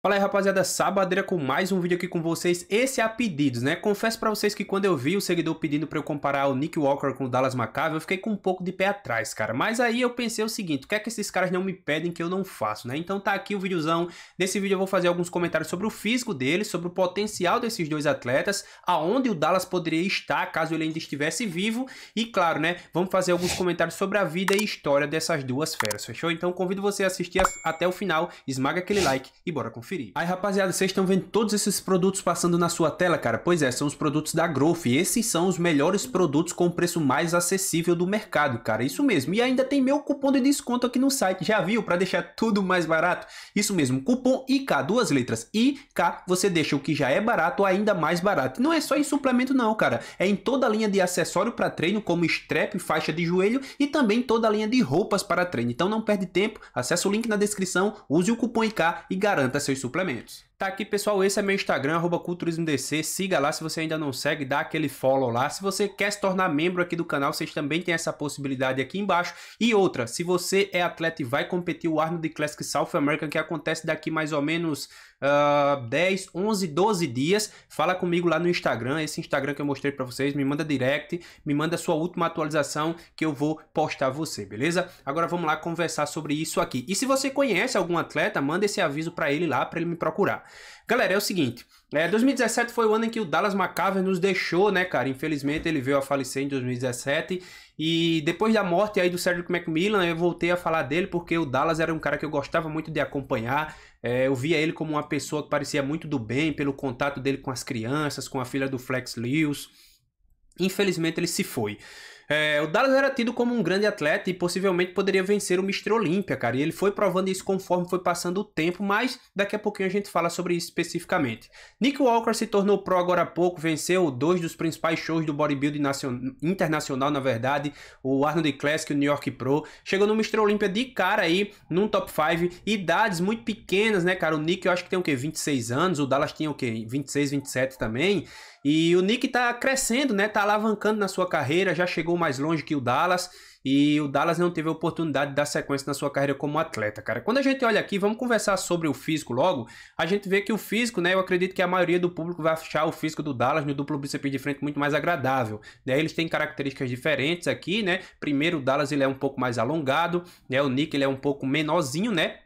Fala aí rapaziada, Sabadeira com mais um vídeo aqui com vocês, esse é a pedidos, né? Confesso pra vocês que quando eu vi o seguidor pedindo pra eu comparar o Nick Walker com o Dallas Macabre, eu fiquei com um pouco de pé atrás, cara. Mas aí eu pensei o seguinte, o que é que esses caras não me pedem que eu não faço, né? Então tá aqui o videozão, nesse vídeo eu vou fazer alguns comentários sobre o físico deles, sobre o potencial desses dois atletas, aonde o Dallas poderia estar caso ele ainda estivesse vivo, e claro, né, vamos fazer alguns comentários sobre a vida e história dessas duas feras, fechou? Então convido você a assistir até o final, esmaga aquele like e bora conferir conferir. Aí, rapaziada, vocês estão vendo todos esses produtos passando na sua tela, cara? Pois é, são os produtos da Growth. E esses são os melhores produtos com o preço mais acessível do mercado, cara. Isso mesmo. E ainda tem meu cupom de desconto aqui no site. Já viu? Para deixar tudo mais barato. Isso mesmo. Cupom IK, duas letras. IK, você deixa o que já é barato ainda mais barato. Não é só em suplemento não, cara. É em toda a linha de acessório para treino, como strap, faixa de joelho e também toda a linha de roupas para treino. Então não perde tempo. Acesse o link na descrição, use o cupom IK e garanta seus suplements. Tá aqui, pessoal, esse é meu Instagram, culturismodc, siga lá se você ainda não segue, dá aquele follow lá. Se você quer se tornar membro aqui do canal, vocês também têm essa possibilidade aqui embaixo. E outra, se você é atleta e vai competir o Arnold Classic South American, que acontece daqui mais ou menos uh, 10, 11, 12 dias, fala comigo lá no Instagram, esse Instagram que eu mostrei para vocês, me manda direct, me manda sua última atualização que eu vou postar você, beleza? Agora vamos lá conversar sobre isso aqui. E se você conhece algum atleta, manda esse aviso para ele lá, para ele me procurar. Galera, é o seguinte. É, 2017 foi o ano em que o Dallas McCaver nos deixou, né, cara? Infelizmente ele veio a falecer em 2017 e depois da morte aí do Cedric McMillan eu voltei a falar dele porque o Dallas era um cara que eu gostava muito de acompanhar. É, eu via ele como uma pessoa que parecia muito do bem pelo contato dele com as crianças, com a filha do Flex Lewis. Infelizmente ele se foi. É, o Dallas era tido como um grande atleta e possivelmente poderia vencer o Mr. Olímpia, cara. E ele foi provando isso conforme foi passando o tempo, mas daqui a pouquinho a gente fala sobre isso especificamente. Nick Walker se tornou pro agora há pouco, venceu dois dos principais shows do bodybuilding nacional internacional, na verdade, o Arnold Classic e o New York Pro. Chegou no Mr. Olímpia de cara aí, num top 5, idades muito pequenas, né, cara? O Nick eu acho que tem o quê? 26 anos, o Dallas tinha o quê? 26, 27 também. E o Nick tá crescendo, né? Tá alavancando na sua carreira, já chegou mais longe que o Dallas. E o Dallas não teve a oportunidade de dar sequência na sua carreira como atleta, cara. Quando a gente olha aqui, vamos conversar sobre o físico logo. A gente vê que o físico, né? Eu acredito que a maioria do público vai achar o físico do Dallas no duplo bíceps de frente muito mais agradável. Né? Eles têm características diferentes aqui, né? Primeiro, o Dallas ele é um pouco mais alongado, né? O Nick ele é um pouco menorzinho, né?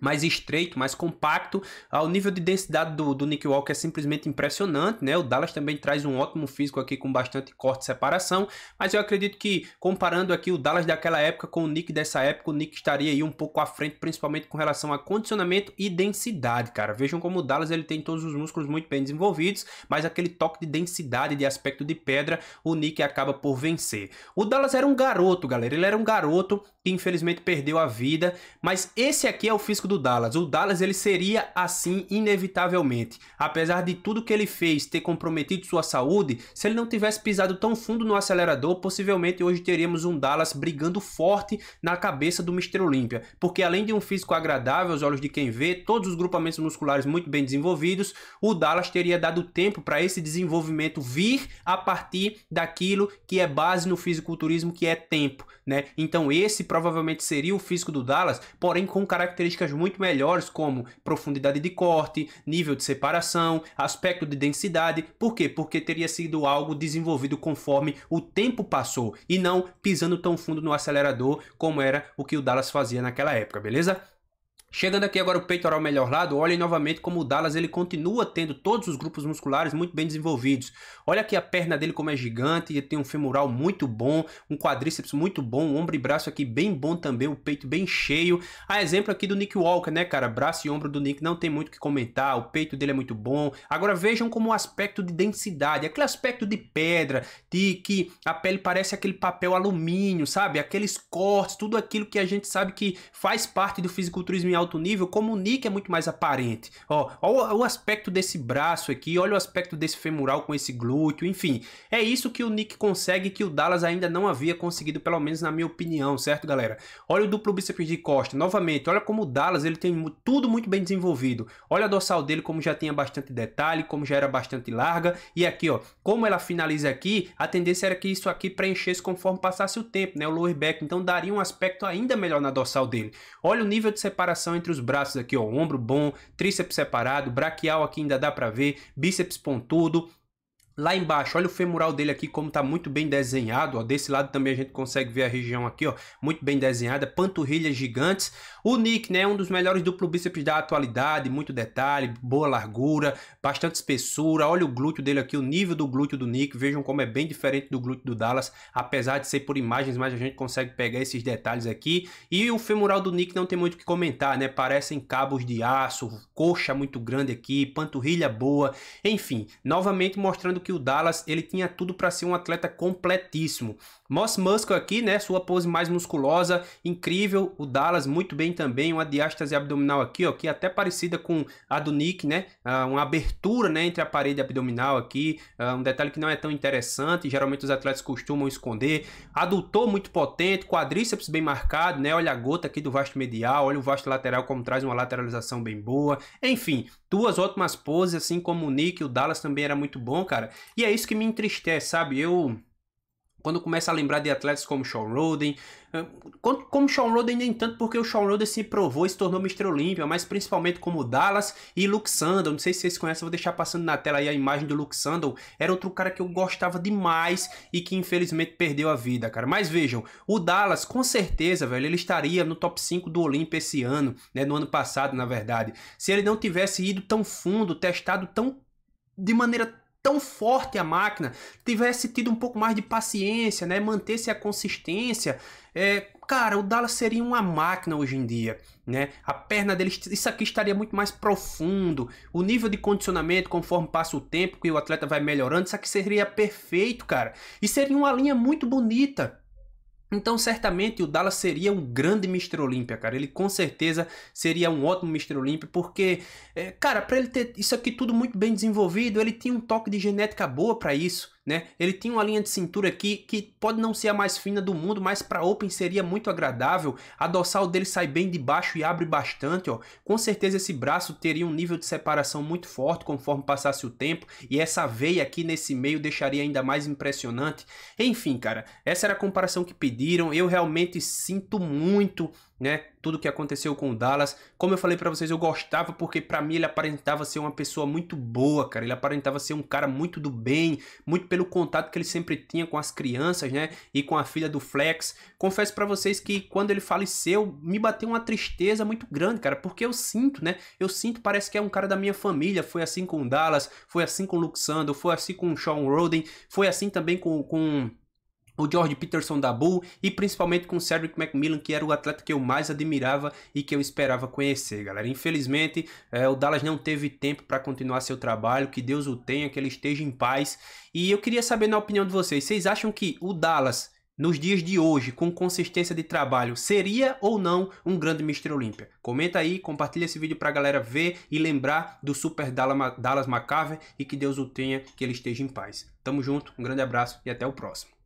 mais estreito, mais compacto. O nível de densidade do, do Nick Walker é simplesmente impressionante, né? O Dallas também traz um ótimo físico aqui com bastante corte e separação, mas eu acredito que comparando aqui o Dallas daquela época com o Nick dessa época, o Nick estaria aí um pouco à frente, principalmente com relação a condicionamento e densidade, cara. Vejam como o Dallas ele tem todos os músculos muito bem desenvolvidos, mas aquele toque de densidade, de aspecto de pedra, o Nick acaba por vencer. O Dallas era um garoto, galera. Ele era um garoto que infelizmente perdeu a vida, mas esse aqui é o físico risco do Dallas. O Dallas ele seria assim inevitavelmente. Apesar de tudo que ele fez ter comprometido sua saúde, se ele não tivesse pisado tão fundo no acelerador, possivelmente hoje teríamos um Dallas brigando forte na cabeça do Mr. Olímpia. Porque além de um físico agradável aos olhos de quem vê, todos os grupamentos musculares muito bem desenvolvidos, o Dallas teria dado tempo para esse desenvolvimento vir a partir daquilo que é base no fisiculturismo, que é tempo né? Então esse provavelmente seria o físico do Dallas, porém com características muito melhores como profundidade de corte, nível de separação, aspecto de densidade. Por quê? Porque teria sido algo desenvolvido conforme o tempo passou e não pisando tão fundo no acelerador como era o que o Dallas fazia naquela época, beleza? Chegando aqui agora o peitoral melhor lado, olhem novamente como o Dallas ele continua tendo todos os grupos musculares muito bem desenvolvidos. Olha aqui a perna dele como é gigante, ele tem um femoral muito bom, um quadríceps muito bom, um ombro e braço aqui bem bom também, o um peito bem cheio. A exemplo aqui do Nick Walker, né cara, braço e ombro do Nick não tem muito o que comentar, o peito dele é muito bom. Agora vejam como o aspecto de densidade, aquele aspecto de pedra, de que a pele parece aquele papel alumínio, sabe? Aqueles cortes, tudo aquilo que a gente sabe que faz parte do fisiculturismo em alto nível, como o Nick é muito mais aparente. Ó, ó, o aspecto desse braço aqui, olha o aspecto desse femoral com esse glúteo, enfim. É isso que o Nick consegue que o Dallas ainda não havia conseguido, pelo menos na minha opinião, certo, galera? Olha o duplo bíceps de costa, novamente, olha como o Dallas ele tem tudo muito bem desenvolvido. Olha a dorsal dele como já tinha bastante detalhe, como já era bastante larga. E aqui, ó, como ela finaliza aqui, a tendência era que isso aqui preenchesse conforme passasse o tempo, né? O lower back, então daria um aspecto ainda melhor na dorsal dele. Olha o nível de separação entre os braços aqui, ó, ombro bom, tríceps separado, braquial aqui ainda dá para ver, bíceps pontudo, Lá embaixo, olha o femoral dele aqui como está muito bem desenhado, ó. Desse lado também a gente consegue ver a região aqui, ó, muito bem desenhada, panturrilhas gigantes. O Nick, né, é um dos melhores duplo bíceps da atualidade, muito detalhe, boa largura, bastante espessura. Olha o glúteo dele aqui, o nível do glúteo do Nick, vejam como é bem diferente do glúteo do Dallas, apesar de ser por imagens, mas a gente consegue pegar esses detalhes aqui. E o femoral do Nick não tem muito o que comentar, né? Parecem cabos de aço, coxa muito grande aqui, panturrilha boa, enfim, novamente mostrando que o Dallas ele tinha tudo para ser um atleta completíssimo. Moss Muscle aqui, né? Sua pose mais musculosa, incrível. O Dallas muito bem também, uma diástase abdominal aqui, ó, que é até parecida com a do Nick, né? Ah, uma abertura, né, entre a parede abdominal aqui, ah, um detalhe que não é tão interessante, geralmente os atletas costumam esconder. Adutor muito potente, quadríceps bem marcado, né? Olha a gota aqui do vasto medial, olha o vasto lateral como traz uma lateralização bem boa. Enfim, duas ótimas poses, assim como o Nick, o Dallas também era muito bom, cara. E é isso que me entristece, sabe? Eu quando começa a lembrar de atletas como Sean Roden, eh, como Sean Roden nem tanto porque o Sean Roden se provou e se tornou Mr. Olímpia, mas principalmente como Dallas e Luke Sandal, não sei se vocês conhecem, vou deixar passando na tela aí a imagem do Luke Sandal, era outro cara que eu gostava demais e que infelizmente perdeu a vida, cara, mas vejam, o Dallas com certeza, velho, ele estaria no top 5 do Olímpia esse ano, né, no ano passado na verdade, se ele não tivesse ido tão fundo, testado tão de maneira tão forte a máquina, tivesse tido um pouco mais de paciência, né? Manter-se a consistência, é, cara, o Dallas seria uma máquina hoje em dia, né? A perna dele, isso aqui estaria muito mais profundo, o nível de condicionamento conforme passa o tempo que o atleta vai melhorando, isso aqui seria perfeito, cara. E seria uma linha muito bonita, então, certamente o Dallas seria um grande Mr. Olímpia, cara. Ele com certeza seria um ótimo Mr. Olímpia, porque, é, cara, para ele ter isso aqui tudo muito bem desenvolvido, ele tinha um toque de genética boa para isso né? Ele tinha uma linha de cintura aqui que pode não ser a mais fina do mundo, mas para open seria muito agradável. A dorsal dele sai bem de baixo e abre bastante, ó. Com certeza esse braço teria um nível de separação muito forte conforme passasse o tempo e essa veia aqui nesse meio deixaria ainda mais impressionante. Enfim, cara, essa era a comparação que pediram. Eu realmente sinto muito né? Tudo que aconteceu com o Dallas. Como eu falei para vocês, eu gostava porque para mim ele aparentava ser uma pessoa muito boa, cara. Ele aparentava ser um cara muito do bem, muito pelo contato que ele sempre tinha com as crianças, né? E com a filha do Flex. Confesso para vocês que quando ele faleceu, me bateu uma tristeza muito grande, cara, porque eu sinto, né? Eu sinto parece que é um cara da minha família. Foi assim com o Dallas, foi assim com o Luxando, foi assim com o Sean Roden, foi assim também com com o George Peterson da Bull e principalmente com o Cedric McMillan, que era o atleta que eu mais admirava e que eu esperava conhecer, galera. Infelizmente, é, o Dallas não teve tempo para continuar seu trabalho, que Deus o tenha, que ele esteja em paz. E eu queria saber na opinião de vocês, vocês acham que o Dallas nos dias de hoje, com consistência de trabalho, seria ou não um grande Mr. Olímpia? Comenta aí, compartilha esse vídeo para a galera ver e lembrar do Super Dallas McCarver e que Deus o tenha, que ele esteja em paz. Tamo junto, um grande abraço e até o próximo.